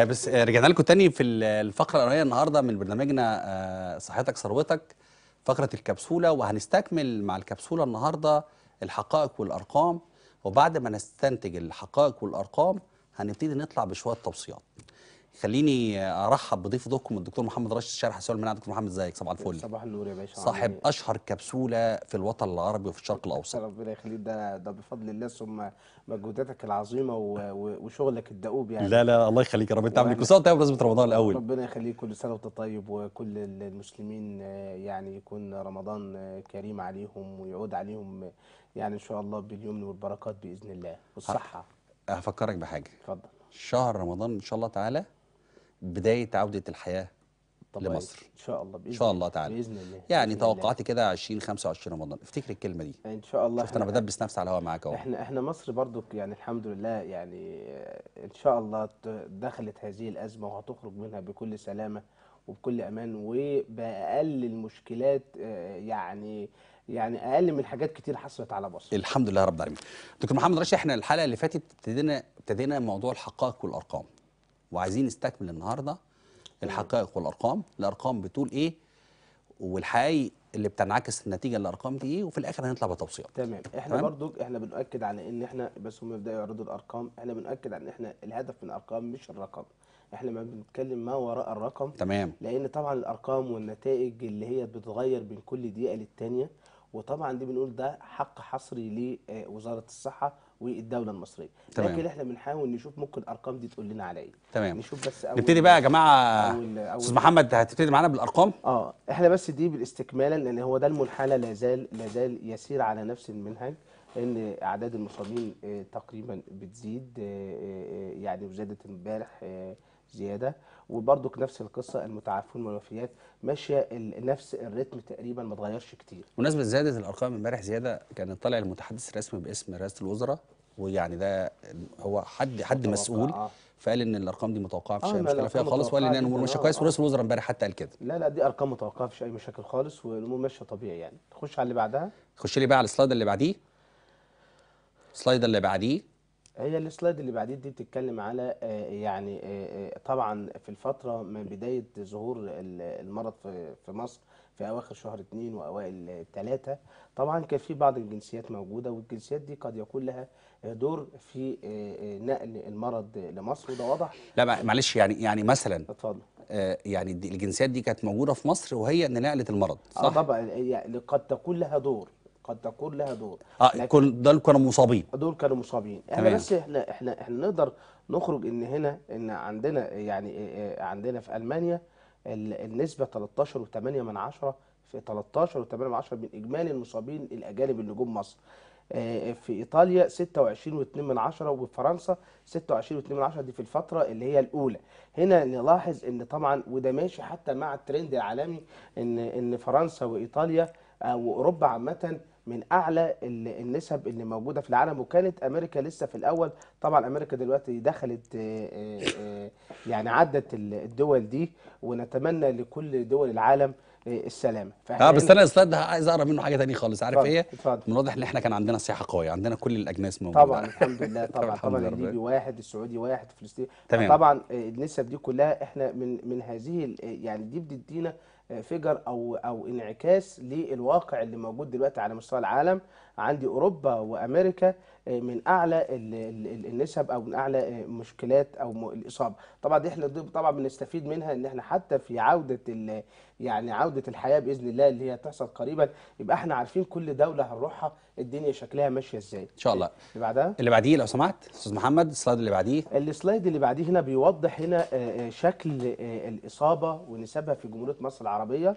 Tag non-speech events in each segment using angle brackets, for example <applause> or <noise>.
آه، بس آه، رجعنا لكم تاني في الفقره الاولانيه النهارده من برنامجنا آه، صحتك ثروتك فقره الكبسوله وهنستكمل مع الكبسوله النهارده الحقائق والارقام وبعد ما نستنتج الحقائق والارقام هنبتدي نطلع بشويه توصيات خليني ارحب بضيف ضيفكم الدكتور محمد راشد الشارح من المناعه دكتور محمد ازيك صباح الفل صباح النور يا باشا صاحب عمي. ايه؟ اشهر كبسوله في الوطن العربي وفي الشرق الاوسط ربنا يخليك ده ده بفضل الله ثم مجهوداتك العظيمه وشغلك الدؤوب يعني لا لا الله يخليك يا رب انت عامل كل سنه طيب بمناسبه رمضان الاول ربنا يخليك كل سنه وانت طيب وكل المسلمين آه، يعني يكون رمضان آه، كريم عليهم ويعود عليهم يعني ان شاء الله باليمن والبركات باذن الله والصحه هفكرك بحاجه اتفضل شهر رمضان ان شاء الله تعالى بدايه عوده الحياه طبعاً. لمصر ان شاء الله باذن ان شاء الله تعالى باذن الله يعني توقعاتي كده 20 25 رمضان افتكر الكلمه دي ان شاء الله شفت انا بدبس نفسي على الهواء معاك اهو احنا احنا مصر برضو يعني الحمد لله يعني ان شاء الله دخلت هذه الازمه وهتخرج منها بكل سلامه وبكل امان وباقل المشكلات آه، يعني يعني اقل من حاجات كتير حصلت على مصر الحمد لله رب العالمين دكتور محمد رشا احنا الحلقه اللي فاتت ابتدينا ابتدينا موضوع الحقائق والارقام وعايزين نستكمل النهارده الحقائق والارقام الارقام بتقول ايه والحقائق اللي بتنعكس النتيجه الارقام دي ايه وفي الاخر هنطلع بتوصيات تمام احنا برضو احنا بنؤكد على ان احنا بس هم يبداوا يعرضوا الارقام احنا بنؤكد على ان احنا الهدف من الارقام مش الرقم احنا ما بنتكلم ما وراء الرقم تمام لان طبعا الارقام والنتائج اللي هي بتتغير بين كل دقيقه للثانيه وطبعا دي بنقول ده حق حصري لوزاره الصحه والدوله المصريه تمام. لكن احنا بنحاول نشوف ممكن الارقام دي تقول لنا على ايه تمام نشوف بس أول نبتدي بقى يا جماعه استاذ محمد هتبتدي معانا بالارقام اه احنا بس دي بالاستكمال لان هو ده المنحنى لا زال لا زال يسير على نفس المنهج ان اعداد المصابين آه، تقريبا بتزيد آه، آه، يعني وزادت امبارح زياده وبرضك نفس القصه المتعافون والوفيات ماشيه نفس الريتم تقريبا ما اتغيرش كتير. بمناسبه زياده الارقام امبارح زياده كان طالع المتحدث الرسمي باسم رئاسه الوزراء ويعني ده هو حد حد مسؤول آه. فقال ان الارقام دي متوقعه مفيش آه، اي مشكله فيها خالص وقال ان الامور ماشيه كويس ورئيس الوزراء امبارح حتى قال كده لا لا دي ارقام متوقعه مفيش اي مشاكل خالص والامور ماشيه طبيعي يعني نخش على اللي بعدها خش لي بقى على السلايد اللي بعديه السلايد اللي بعديه هي السلايد اللي بعدين دي بتتكلم على آه، يعني آه، آه، طبعا في الفتره من بدايه ظهور المرض في مصر في اواخر شهر اثنين واوائل ثلاثه طبعا كان في بعض الجنسيات موجوده والجنسيات دي قد يكون لها دور في نقل المرض لمصر وده واضح لا معلش يعني يعني مثلا اتفضل يعني الجنسيات دي كانت موجوده في مصر وهي اللي نقلت المرض صح؟ آه طبعا يعني قد تكون لها دور قد تكون لها دور اه كل دول كانوا مصابين دول كانوا مصابين احنا تمام. بس احنا احنا احنا نقدر نخرج ان هنا ان عندنا يعني آه، آه، عندنا في المانيا النسبه 13 و8 من عشرة في 13 و8 من عشرة من اجمالي المصابين الاجانب اللي جم مصر آه، في ايطاليا 26.2 من عشرة وفي فرنسا 26.2 من عشرة دي في الفتره اللي هي الاولى هنا نلاحظ ان طبعا وده ماشي حتى مع الترند العالمي ان ان فرنسا وايطاليا واوروبا عامه من اعلى النسب اللي موجوده في العالم وكانت امريكا لسه في الاول طبعا امريكا دلوقتي دخلت آه، آه، يعني عدت الدول دي ونتمنى لكل دول العالم آه، السلامه اه بس انا الاستاذ عايز اقرا منه حاجه ثانيه خالص عارف ايه من واضح ان احنا كان عندنا سياحه قويه عندنا كل الاجناس موجوده طبعا <laughs> الحمد لله طبعا طبعا الليبي واحد السعودي واحد فلسطيني تمام طبعا النسب دي كلها احنا من من هذه يعني دي بتدينا فيجر او او انعكاس للواقع اللي موجود دلوقتي على مستوى العالم عندي اوروبا وامريكا آه، من اعلى النسب او من اعلى آه، مشكلات او الاصابه طبعا دي احنا طبعا بنستفيد منها ان احنا حتى في عوده يعني عوده الحياه باذن الله اللي هي تحصل قريبا يبقى احنا عارفين كل دوله هنروحها الدنيا شكلها ماشيه ازاي ان شاء الله اللي بعدها اللي بعديه لو سمحت استاذ محمد السلايد اللي بعديه السلايد اللي بعديه هنا بيوضح هنا آه، شكل الاصابه ونسبها في جمهوريه مصر العربيه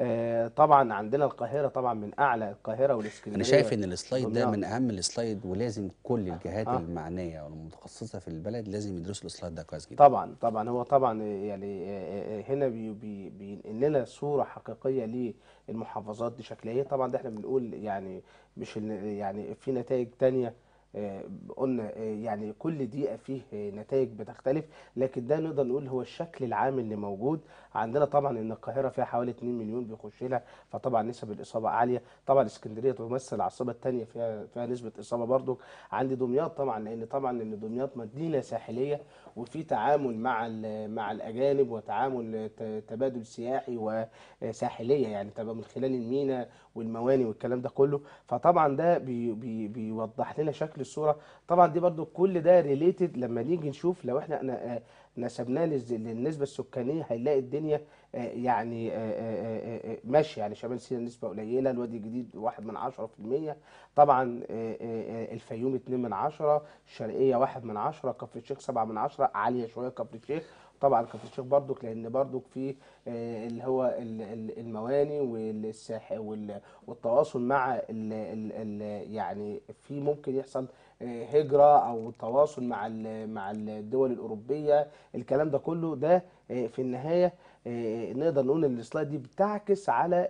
آه، طبعا عندنا القاهره طبعا من اعلى القاهره والاسكندريه انا شايف ان السلايد ده من اهم السلايد ولازم كل الجهات آه. المعنيه والمتخصصه في البلد لازم يدرسوا السلايد ده كويس جدا طبعا طبعا هو طبعا يعني آه، آه، هنا بينقل بي لنا صوره حقيقيه للمحافظات دي شكلها ايه طبعا ده احنا بنقول يعني مش يعني في نتائج ثانيه قلنا يعني كل دقيقة فيه نتائج بتختلف لكن ده نقدر نقول هو الشكل العام اللي موجود عندنا طبعا ان القاهره فيها حوالي 2 مليون بيخش لها فطبعا نسب الاصابه عاليه طبعا اسكندريه تمثل العاصمه الثانيه فيها فيها نسبه اصابه برضو عندي دمياط طبعا لان طبعا ان دمياط مدينه ساحليه وفي تعامل مع مع الاجانب وتعامل تبادل سياحي وساحليه يعني تبقى من خلال المينا والمواني والكلام ده كله فطبعا ده بي بي بيوضح لنا شكل الصوره طبعا دي برضو كل ده ريليتد لما نيجي نشوف لو احنا نسبناه للنسبه السكانيه هيلاقي الدنيا آه، يعني آه، آه، ماشيه يعني شمال سينا نسبه قليله الوادي الجديد 1 من المية طبعا الفيوم 2 من عشرة الشرقيه 1 من عشرة كفر الشيخ 7 من عشرة عاليه شويه كفر الشيخ طبعا كفر الشيخ برضك لان برضك في اللي هو المواني والساحه والتواصل مع الـ الـ الـ يعني في ممكن يحصل هجره او تواصل مع مع الدول الاوروبيه الكلام ده كله ده آه، في النهايه آه، آه، نقدر نقول ان السلايد دي بتعكس على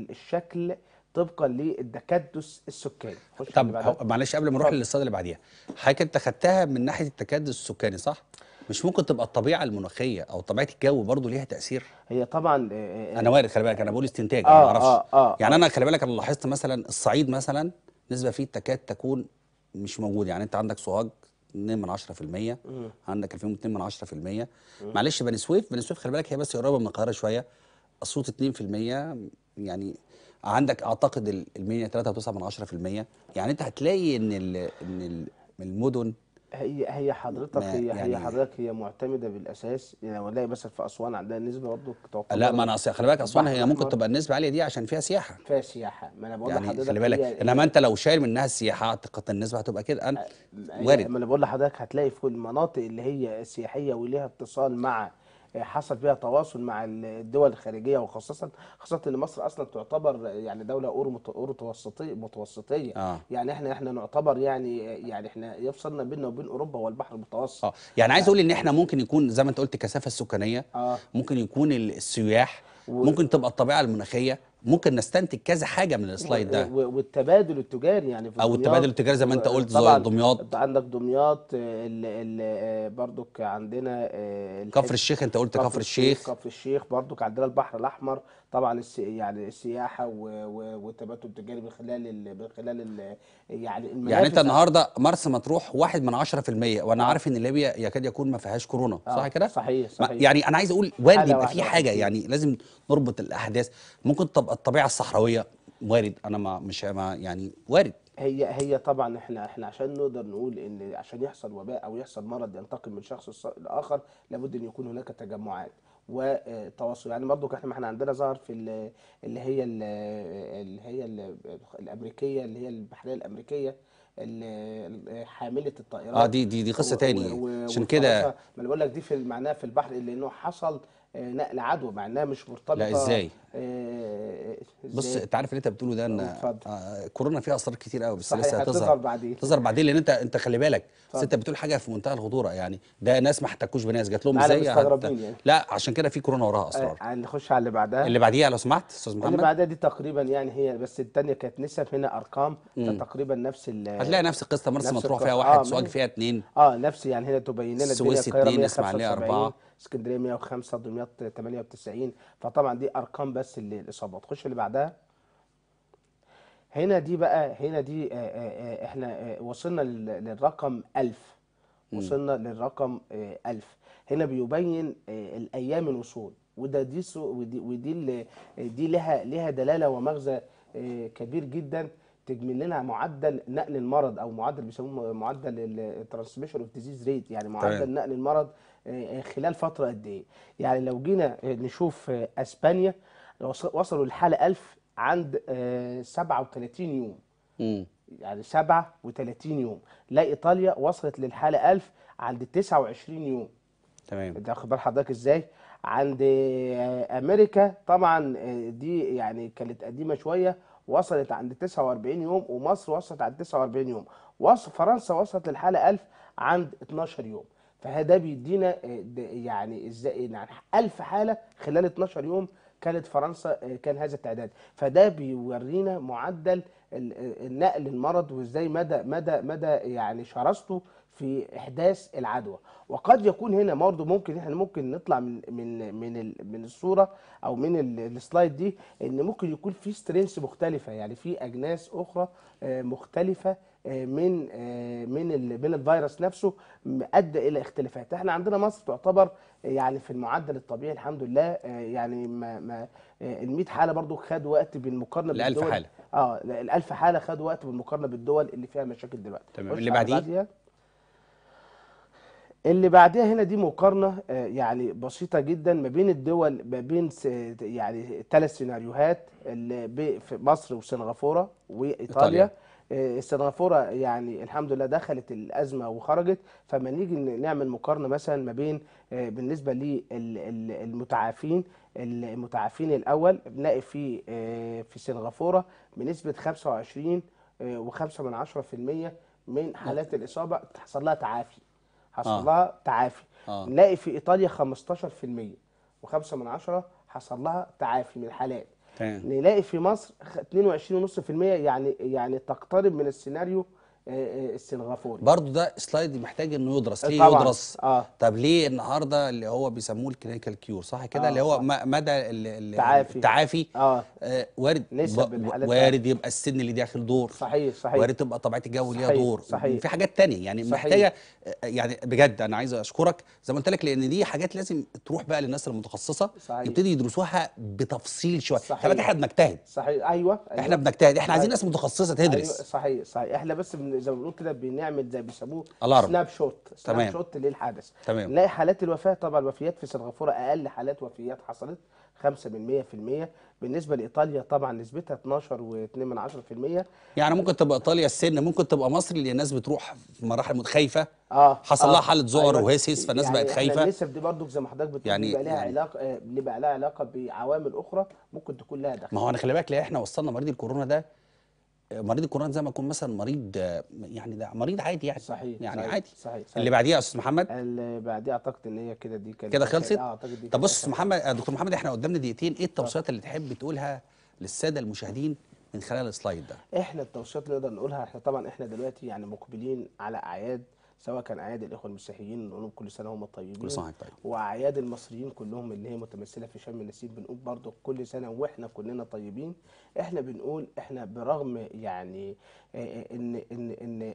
الشكل طبقا للتكدس السكاني طب معلش قبل ما نروح للسلايد اللي بعديها حضرتك انت خدتها من ناحيه التكدس السكاني صح؟ مش ممكن تبقى الطبيعه المناخيه او طبيعه الجو برضه ليها تاثير هي طبعا انا وارد خلي بالك انا بقول استنتاج آه انا ما اعرفش آه آه يعني انا خلي بالك انا لاحظت مثلا الصعيد مثلا نسبه فيه تكاد تكون مش موجود يعني انت عندك سوهاج 2 من 10% عندك الفيوم 2 من 10% معلش بني سويف بني سويف خلي بالك هي بس قريبه من القاهره شويه اسيوط 2% يعني عندك اعتقد المنيا 3.9 من 10% يعني انت هتلاقي ان ان المدن هي هي حضرتك هي يعني هي حضرتك هي معتمده بالاساس يعني الاقي مثلا في اسوان عندها نسبه برضه توقع لا ما انا اصل خلي بالك اسوان هي ممكن تبقى النسبه عاليه دي عشان فيها سياحه فيها سياحه ما انا بقول يعني لحضرتك خلي بالك انما انت لو شايل منها السياحه اعتقد النسبه هتبقى كده انا وارد ما انا بقول لحضرتك هتلاقي في المناطق اللي هي سياحيه وليها اتصال مع حصل فيها تواصل مع الدول الخارجيه وخاصه خاصه ان مصر اصلا تعتبر يعني دوله اورو اورو متوسطيه متوسطيه آه. يعني احنا احنا نعتبر يعني يعني احنا يفصلنا بيننا وبين اوروبا والبحر المتوسط آه. يعني عايز اقول ان احنا ممكن يكون زي ما انت قلت الكثافه السكانيه آه. ممكن يكون السياح و... ممكن تبقى الطبيعه المناخيه ممكن نستنتج كذا حاجه من السلايد ده والتبادل التجاري يعني في او التبادل التجاري زي ما انت قلت زي دمياط عندك دمياط آه، آه، برضك عندنا آه، كفر الشيخ انت قلت كفر الشيخ كفر الشيخ برضك عندنا البحر الاحمر طبعا يعني السياحه والتبادل التجاري من خلال من خلال يعني المنافسة. يعني انت النهارده مرسى مطروح 1% وانا آه. عارف ان ليبيا يكاد يكون ما فيهاش كورونا آه، صح كده؟ صحيح صحيح يعني انا عايز اقول وارد يبقى في حاجه يعني لازم نربط الاحداث ممكن تبقى الطبيعه الصحراويه وارد انا ما مش ما يعني وارد هي هي طبعا احنا احنا عشان نقدر نقول ان عشان يحصل وباء او يحصل مرض ينتقل من شخص لاخر لابد ان يكون هناك تجمعات وتواصل يعني برضو احنا ما احنا عندنا ظهر في اللي هي اللي هي الامريكيه اللي هي البحريه الامريكيه حامله الطائرات اه دي دي دي قصه تاني عشان كده ما انا بقول لك دي في معناها في البحر اللي انه حصل آه، نقل عدوى معناها مش مرتبطه لا ازاي إيه، بص انت عارف اللي انت بتقوله ده ان اه، آه، كورونا فيها اسرار كتير قوي بس لسه هتظهر بعدين هتظهر بعدين لان انت انت خلي بالك بس انت بتقول حاجه في منتهى الخطوره يعني ده ناس ما احتكوش بناس جات لهم ازاي هت... يعني, يعني. لا عشان كده في كورونا وراها اسرار آه، نخش على اللي بعدها اللي بعديها لو سمحت استاذ محمد اللي بعدها دي تقريبا يعني هي بس الثانيه كانت نسب هنا ارقام تقريبا نفس ال هتلاقي نفس القصه مرسى مطروح فيها واحد آه فيها اثنين اه نفس يعني هنا تبين لنا السويس اثنين اسماعيليه اربعه اسكندريه 105 دمياط 98 فطبعا دي ارقام بس بس الاصابات خش اللي بعدها هنا دي بقى هنا دي آه، آه، آه، احنا وصلنا للرقم 1000 وصلنا للرقم 1000 هنا بيبين الايام الوصول وده دي ودي اللي دي لها لها دلاله ومغزى كبير جدا تجمل لنا معدل نقل المرض او معدل بيسموه معدل الترانسميشن اوف ديزيز ريت يعني معدل طيب. نقل المرض خلال فتره قد ايه يعني لو جينا نشوف اسبانيا وصلوا للحاله 1000 عند 37 آه، يوم امم يعني 37 يوم لا ايطاليا وصلت للحاله 1000 عند 29 يوم تمام ده واخد بال حضرتك ازاي عند آه، امريكا طبعا آه، دي يعني كانت قديمه شويه وصلت عند 49 يوم ومصر وصلت عند 49 يوم وصل فرنسا وصلت للحاله 1000 عند 12 يوم فده بيدينا يعني ازاي يعني 1000 حاله خلال 12 يوم كانت فرنسا آه، كان هذا التعداد فده بيورينا معدل آه، النقل المرض وازاي مدى مدى مدى يعني شرسته في احداث العدوى وقد يكون هنا برضه ممكن احنا ممكن نطلع من من من من الصوره او من السلايد دي ان ممكن يكون في سترينس مختلفه يعني في اجناس اخرى آه، مختلفه من آه، من من الفيروس نفسه ادى الى اختلافات احنا عندنا مصر تعتبر آه، يعني في المعدل الطبيعي الحمد لله آه، يعني ما ما ال 100 حاله برضو خد وقت بالمقارنه بالدول 1000 حاله اه ال 1000 حاله خد وقت بالمقارنه بالدول اللي فيها مشاكل دلوقتي تمام اللي بعديه اللي بعدها هنا دي مقارنة يعني بسيطة جدا ما بين الدول ما بين يعني ثلاث سيناريوهات اللي في مصر وسنغافورة وإيطاليا إيطاليا. سنغافوره يعني الحمد لله دخلت الازمه وخرجت فما نيجي نعمل مقارنه مثلا ما بين آه، بالنسبه للمتعافين المتعافين الاول بنلاقي في آه، في سنغافوره بنسبه 25 و5 آه، من 10% من حالات الاصابه حصل لها تعافي حصل لها تعافي نلاقي في ايطاليا 15% و5 من 10 حصل لها تعافي من الحالات نلاقي في مصر 22.5% يعني يعني تقترب من السيناريو آه، آه، السنغافوري برضه ده سلايد محتاج انه يدرس ليه طبعًا. يدرس آه. طب ليه النهارده اللي هو بيسموه الكلينيكال كيور صح كده آه اللي هو صح. آه. مدى التعافي التعافي آه. آه وارد وارد يبقى السن اللي داخل دور صحيح صحيح وارد تبقى طبيعه الجو ليها دور صحيح في حاجات تانية يعني صحيح. محتاجه يعني بجد انا عايز اشكرك زي ما قلت لك لان دي حاجات لازم تروح بقى للناس المتخصصه يبتدي يدرسوها بتفصيل شويه صحيح احنا بنجتهد صحيح ايوه, أيوة. احنا بنجتهد احنا عايزين ناس متخصصه تدرس أيوة، صحيح صحيح احنا بس زي ما بنقول كده بنعمل زي بيسموه سناب شوت سناب تمام. شوت للحدث تمام نلاقي حالات الوفاه طبعا الوفيات في سنغافوره اقل حالات وفيات حصلت 5% بالنسبه لايطاليا طبعا نسبتها 12 و2 12.2% يعني ممكن تبقى ايطاليا السن ممكن تبقى مصر اللي الناس بتروح في مراحل خايفه اه حصل آه لها حاله ذعر أيوة. وهسهس فالناس يعني بقت خايفه النسب دي برضو زي ما حضرتك بتقول يعني بيبقى لها يعني علاقه بيبقى لها علاقه بعوامل اخرى ممكن تكون لها دخل ما هو انا خلي بالك احنا وصلنا مريض الكورونا ده مريض الكورونا زي ما يكون مثلا مريض يعني ده مريض عادي يعني صحيح يعني صحيح عادي صحيح, صحيح اللي بعديها يا استاذ محمد اللي بعديها اعتقد ان هي كده دي كده خلصت آه، طب بص محمد آه، دكتور محمد احنا قدامنا دقيقتين ايه التوصيات اللي تحب تقولها للساده المشاهدين من خلال السلايد ده احنا التوصيات اللي نقدر نقولها احنا طبعا احنا دلوقتي يعني مقبلين على اعياد سواء كان اعياد الاخوه المسيحيين نقولهم كل سنه هم طيبين كل سنه طيب واعياد المصريين كلهم اللي هي متمثله في شم النسيم بنقول برضه كل سنه واحنا كلنا طيبين احنا بنقول احنا برغم يعني آه، آه، ان ان ان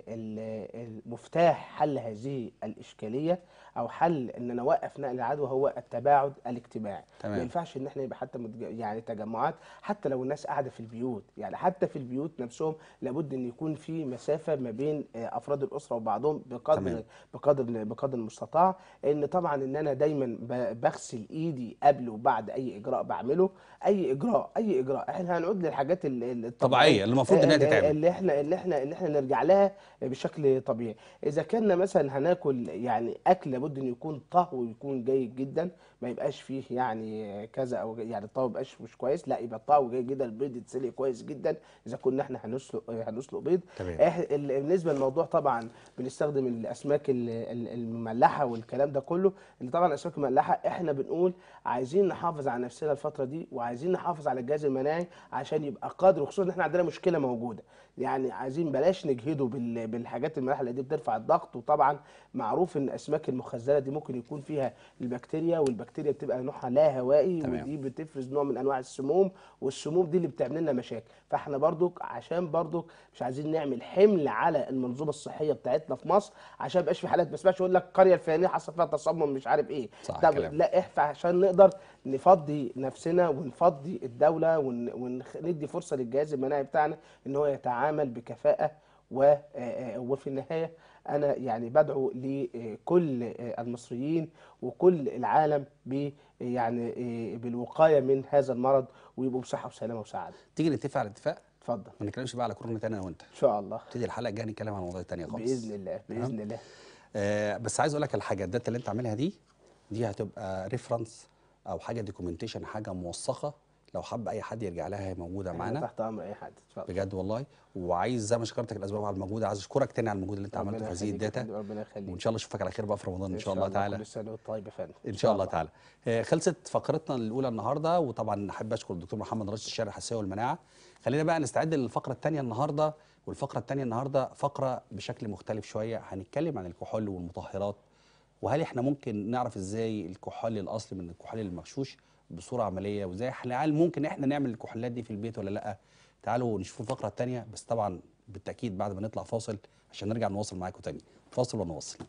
المفتاح حل هذه الاشكاليه او حل ان انا اوقف نقل العدوى هو التباعد الاجتماعي تمام. ما ينفعش ان احنا يبقى حتى يعني تجمعات حتى لو الناس قاعده في البيوت يعني حتى في البيوت نفسهم لابد ان يكون في مسافه ما بين آه، افراد الاسره وبعضهم بقدر بقدر تمام. بقدر بقدر المستطاع ان طبعا ان انا دايما بغسل ايدي قبل وبعد اي اجراء بعمله اي اجراء اي اجراء احنا هنعود للحاجات الطبيعيه اللي المفروض انها تتعمل اللي احنا اللي احنا اللي احنا نرجع لها بشكل طبيعي اذا كنا مثلا هناكل يعني اكل لابد ان يكون طهو ويكون جيد جدا ما يبقاش فيه يعني كذا او يعني الطاو يبقاش مش كويس لا يبقى الطاو جاي جدا البيض يتسلق كويس جدا اذا كنا احنا هنسلق هنسلق بيض تمام. بالنسبه للموضوع طبعا بنستخدم الاسماك المملحه والكلام ده كله اللي طبعا الاسماك المملحه احنا بنقول عايزين نحافظ على نفسنا الفتره دي وعايزين نحافظ على الجهاز المناعي عشان يبقى قادر وخصوصا ان احنا عندنا مشكله موجوده يعني عايزين بلاش نجهده بالحاجات المملحه اللي دي بترفع الضغط وطبعا معروف ان الاسماك المخزنه دي ممكن يكون فيها البكتيريا والبكتيريا البكتيريا بتبقى نوعها لا هوائي تمام. ودي بتفرز نوع من انواع السموم والسموم دي اللي بتعمل لنا مشاكل فاحنا برضك عشان برضك مش عايزين نعمل حمل على المنظومه الصحيه بتاعتنا في مصر عشان ما يبقاش في حالات ما اسمعش يقول لك القريه الفلانيه حصل فيها تصمم مش عارف ايه صح طب لا احنا عشان نقدر نفضي نفسنا ونفضي الدوله وندي فرصه للجهاز المناعي بتاعنا ان هو يتعامل بكفاءه وفي النهايه أنا يعني بدعو لكل آه، المصريين وكل العالم ب آه، يعني آه، بالوقاية من هذا المرض ويبقوا بصحة وسلامة وسعادة تيجي نتفق على الاتفاق اتفضل ما نتكلمش بقى على كورونا تاني انا وانت ان شاء الله تبتدي الحلقه الجايه نتكلم عن مواضيع تانية خالص باذن الله باذن الله آه بس عايز اقول لك الحاجه الداتا اللي انت عاملها دي دي هتبقى ريفرنس او حاجه دوكيومنتيشن حاجه موثقه لو حب اي حد يرجع لها هي موجوده معانا تحت امر اي حد اتفضل بجد والله وعايز زي ما شكرتك الاسباب على المجهود عايز اشكرك تاني على المجهود اللي انت عملته في هذه الداتا ربنا يخليك وان شاء الله اشوفك على خير بقى في رمضان ان شاء الله تعالى كل سنه طيب يا ان شاء الله تعالى آه، خلصت فقرتنا الاولى النهارده وطبعا احب اشكر الدكتور محمد رشيد الشارع الحساسيه والمناعه خلينا بقى نستعد للفقره الثانيه النهارده والفقره الثانيه النهارده فقره بشكل مختلف شويه هنتكلم عن الكحول والمطهرات وهل احنا ممكن نعرف ازاي الكحول الاصلي من الكحول المغشوش بصوره عمليه وازاي احنا هل ممكن احنا نعمل الكحولات دي في البيت ولا لا تعالوا نشوف الفقره الثانيه بس طبعا بالتاكيد بعد ما نطلع فاصل عشان نرجع نواصل معاكم تاني فاصل ونواصل